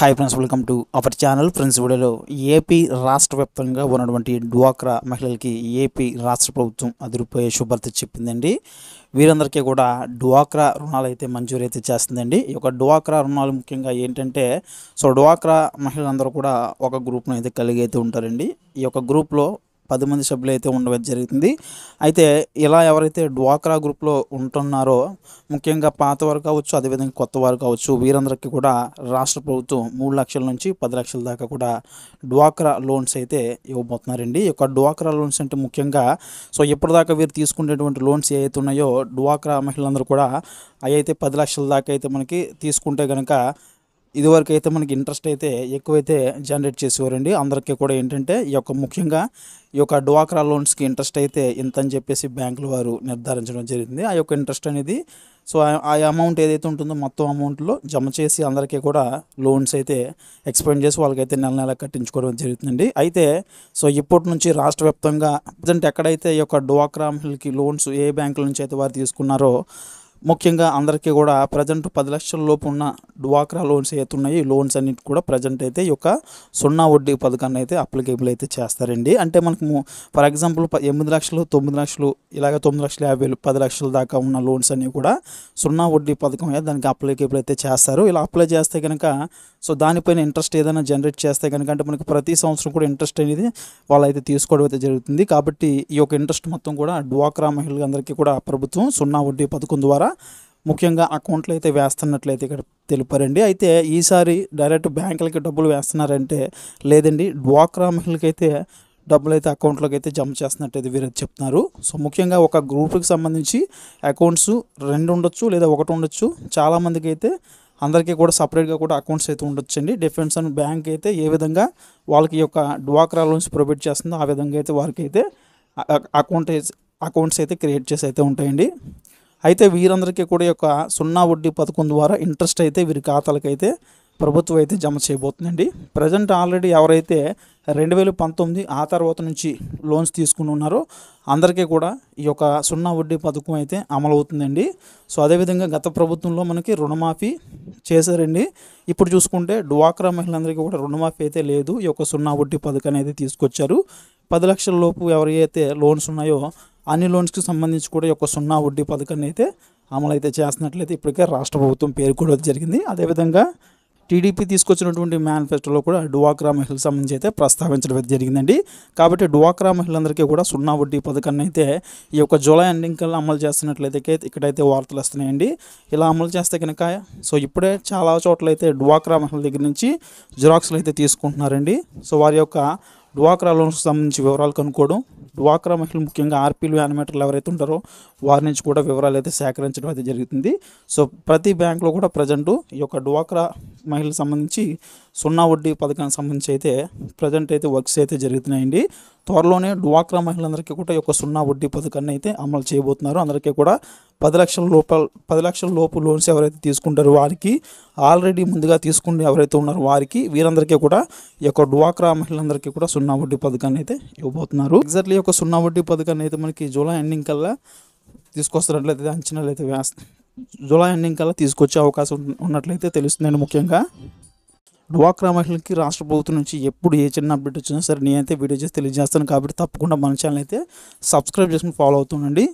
hi friends welcome to our channel friends వీడియోలో AP రాష్ట్ర వ్యాప్తంగా ఉన్నటువంటి డ్వాక్రా మహిళలకి ఏపీ రాష్ట్ర ప్రభుత్వం అదిరిపోయే శుభార్త చెప్పిందండి వీరందరికీ కూడా డ్వాక్రా రుణాలు అయితే మంజూరు అయితే చేస్తుందండి ఈ యొక్క డ్వాక్రా రుణాలు ముఖ్యంగా ఏంటంటే సో డ్వాక్రా మహిళలందరూ కూడా ఒక గ్రూప్ను అయితే కలిగి అయితే ఉంటారండి ఈ యొక్క గ్రూప్లో పది మంది సభ్యులు అయితే ఉండడం జరుగుతుంది అయితే ఇలా ఎవరైతే డ్వాక్రా గ్రూప్లో ఉంటున్నారో ముఖ్యంగా పాత వారు కావచ్చు అదేవిధంగా కొత్త వారు కావచ్చు వీరందరికీ కూడా రాష్ట్ర ప్రభుత్వం మూడు లక్షల నుంచి పది లక్షల దాకా కూడా డ్వాక్రా లోన్స్ అయితే ఇవ్వబోతున్నారండి ఈ యొక్క డ్వాక్రా లోన్స్ అంటే ముఖ్యంగా సో ఇప్పటిదాకా వీరు తీసుకునేటువంటి లోన్స్ ఏవైతే ఉన్నాయో డ్వాక్రా మహిళలందరూ కూడా అవి అయితే పది లక్షల దాకా అయితే మనకి తీసుకుంటే కనుక ఇదివరకు అయితే మనకి ఇంట్రెస్ట్ అయితే ఎక్కువైతే జనరేట్ చేసేవారండి అందరికీ కూడా ఏంటంటే ఈ యొక్క ముఖ్యంగా ఈ యొక్క డ్వాక్రా లోన్స్కి ఇంట్రెస్ట్ అయితే ఇంత అని చెప్పేసి బ్యాంకుల వారు నిర్ధారించడం జరిగింది ఆ యొక్క ఇంట్రెస్ట్ అనేది సో ఆ అమౌంట్ ఏదైతే ఉంటుందో మొత్తం అమౌంట్లో జమ చేసి అందరికీ కూడా లోన్స్ అయితే ఎక్స్పెండ్ చేసి వాళ్ళకైతే నెల నెల కట్టించుకోవడం జరుగుతుందండి అయితే సో ఇప్పటి నుంచి రాష్ట్ర వ్యాప్తంగా ప్రజెంట్ ఎక్కడైతే ఈ యొక్క డ్వాక్రాకి లోన్స్ ఏ బ్యాంకుల నుంచి అయితే వారు తీసుకున్నారో ముఖ్యంగా అందరికీ కూడా ప్రజెంట్ పది లక్షల లోపు ఉన్న డ్వాక్రా లోన్స్ అయితే ఉన్నాయి లోన్స్ అన్నిటి కూడా ప్రజెంట్ అయితే యొక్క సున్నా వడ్డీ పథకాన్ని అయితే అప్లికేబుల్ అయితే చేస్తారండి అంటే మనకు ఫర్ ఎగ్జాంపుల్ ఎనిమిది లక్షలు తొమ్మిది లక్షలు ఇలాగ తొమ్మిది లక్షల యాభై పది లక్షల దాకా ఉన్న లోన్స్ అన్నీ కూడా సున్నా వడ్డీ పథకం దానికి అప్లికేబుల్ అయితే చేస్తారు ఇలా అప్లై చేస్తే కనుక సో దానిపైన ఇంట్రెస్ట్ ఏదైనా జనరేట్ చేస్తే కనుక అంటే మనకి ప్రతి సంవత్సరం కూడా ఇంట్రెస్ట్ అనేది వాళ్ళైతే తీసుకోవడం అయితే జరుగుతుంది కాబట్టి ఈ యొక్క ఇంట్రెస్ట్ మొత్తం కూడా డ్వాక్రా మహిళలందరికీ కూడా ప్రభుత్వం సున్నా వడ్డీ పథకం ద్వారా ముఖ్యంగా అకౌంట్లు అయితే వేస్తున్నట్లయితే ఇక్కడ తెలిపారండి అయితే ఈసారి డైరెక్ట్ బ్యాంకులకి డబ్బులు వేస్తున్నారంటే లేదండి డ్వాక్రా మహిళకి అయితే డబ్బులు అయితే అకౌంట్లోకి అయితే జమ చేస్తున్నట్టయితే వీరు చెప్తున్నారు సో ముఖ్యంగా ఒక గ్రూప్కి సంబంధించి అకౌంట్స్ రెండు ఉండొచ్చు లేదా ఒకటి ఉండొచ్చు చాలామందికి అయితే అందరికీ కూడా సపరేట్గా కూడా అకౌంట్స్ అయితే అండి డిఫెన్స్ అండ్ బ్యాంక్ అయితే ఏ విధంగా వాళ్ళకి యొక్క డ్వాక్రా లోన్స్ ప్రొవైడ్ చేస్తుందో ఆ విధంగా అయితే వారికి అయితే అకౌంట్ అకౌంట్స్ అయితే క్రియేట్ చేసి అయితే ఉంటాయండి అయితే వీరందరికీ కూడా యొక్క సున్నా వడ్డీ పథకం ద్వారా ఇంట్రెస్ట్ అయితే వీరి ఖాతాలకు అయితే ప్రభుత్వం అయితే జమ చేయబోతుందండి ప్రజెంట్ ఆల్రెడీ ఎవరైతే రెండు వేల పంతొమ్మిది ఆ తర్వాత నుంచి లోన్స్ తీసుకుని ఉన్నారో అందరికీ కూడా ఈ యొక్క సున్నా వడ్డీ పథకం అయితే అమలు అవుతుందండి సో అదేవిధంగా గత ప్రభుత్వంలో మనకి రుణమాఫీ చేశారండి ఇప్పుడు చూసుకుంటే డ్వాక్రా మహిళలందరికీ కూడా రుణమాఫీ అయితే లేదు ఈ యొక్క సున్నా వడ్డీ పథకం అనేది తీసుకొచ్చారు పది లక్షల లోపు ఎవరైతే లోన్స్ ఉన్నాయో అన్ని లోన్స్కి సంబంధించి కూడా ఒక సున్నా వడ్డీ పథకాన్ని అయితే అమలు అయితే చేస్తున్నట్లయితే ఇప్పటికే రాష్ట్ర ప్రభుత్వం పేర్కొనడం జరిగింది అదేవిధంగా టీడీపీ తీసుకొచ్చినటువంటి మేనిఫెస్టోలో కూడా డువాక్రా మహిళలకు సంబంధించి అయితే ప్రస్తావించడం జరిగిందండి కాబట్టి డువాక్రా మహిళలందరికీ కూడా సున్నా వడ్డీ పథకాన్ని అయితే ఈ యొక్క జూలై ఎండింగ్ కల్లా అమలు చేస్తున్నట్లయితే ఇక్కడైతే వార్తలు వస్తున్నాయండి ఇలా అమలు చేస్తే కనుక సో ఇప్పుడే చాలా చోట్ల అయితే డువాక్రా మహిళల దగ్గర నుంచి జిరాక్స్లు అయితే తీసుకుంటున్నారండి సో వారి యొక్క డ్వాక్రా లోన్స్కి సంబంధించి వివరాలు కనుక్కోవడం డ్వాక్రా మహిళలు ముఖ్యంగా ఆర్పీలు యానిమేటర్లు ఎవరైతే ఉంటారో వారి నుంచి కూడా వివరాలు అయితే సేకరించడం అయితే జరుగుతుంది సో ప్రతి బ్యాంకులో కూడా ప్రజెంట్ ఈ యొక్క డ్వాక్రా మహిళలకు సంబంధించి సున్నా వడ్డీ పథకానికి సంబంధించి అయితే ప్రజెంట్ అయితే వర్క్స్ అయితే జరుగుతున్నాయండి త్వరలోనే డ్వాక్రా మహిళలందరికీ కూడా ఈ యొక్క సున్నా వడ్డీ పథకాన్ని అయితే అమలు చేయబోతున్నారు అందరికీ కూడా పది లక్షల లోపల పది లక్షల లోపు లోన్స్ ఎవరైతే తీసుకుంటారో వారికి ఆల్రెడీ ముందుగా తీసుకుని ఎవరైతే ఉన్నారో వారికి వీరందరికీ కూడా ఈ యొక్క డ్వాక్రా మహిళలందరికీ కూడా సున్నా వడ్డీ పథకాన్ని అయితే ఇవ్వబోతున్నారు ఎగ్జాక్ట్లీ యొక్క సున్నా వడ్డీ పథకాన్ని అయితే మనకి జూలై ఎండింగ్ కల్లా తీసుకొస్తున్నట్లయితే అంచనాలు అయితే వేస్త జూలై ఎండింగ్ కల్లా తీసుకొచ్చే అవకాశం ఉన్నట్లయితే తెలుస్తుందండి ముఖ్యంగా డ్వాక్రా మహిళలకి రాష్ట్ర ప్రభుత్వం నుంచి ఎప్పుడు ఏ చిన్న అప్డేట్ వచ్చినా సరే నేనైతే వీడియో చేసి తెలియజేస్తాను కాబట్టి తప్పకుండా మన ఛానల్ అయితే సబ్స్క్రైబ్ చేసుకుని ఫాలో అవుతుండండి